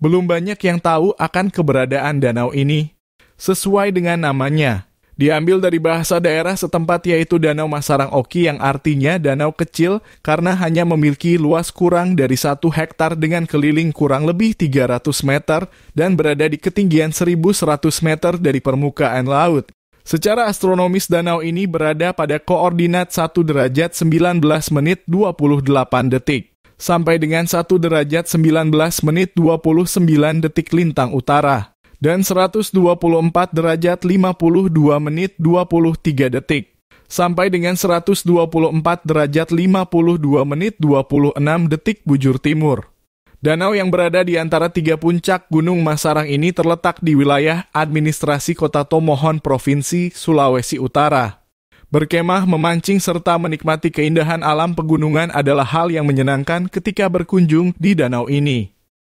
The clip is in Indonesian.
Belum banyak yang tahu akan keberadaan danau ini. Sesuai dengan namanya, diambil dari bahasa daerah setempat yaitu Danau Masarang Oki yang artinya danau kecil karena hanya memiliki luas kurang dari satu hektar dengan keliling kurang lebih 300 meter dan berada di ketinggian 1100 meter dari permukaan laut. Secara astronomis danau ini berada pada koordinat 1 derajat 19 menit 28 detik sampai dengan 1 derajat 19 menit 29 detik lintang utara dan 124 derajat 52 menit 23 detik sampai dengan 124 derajat 52 menit 26 detik bujur timur. Danau yang berada di antara tiga puncak Gunung Masarang ini terletak di wilayah administrasi kota Tomohon, Provinsi Sulawesi Utara. Berkemah, memancing, serta menikmati keindahan alam pegunungan adalah hal yang menyenangkan ketika berkunjung di danau ini.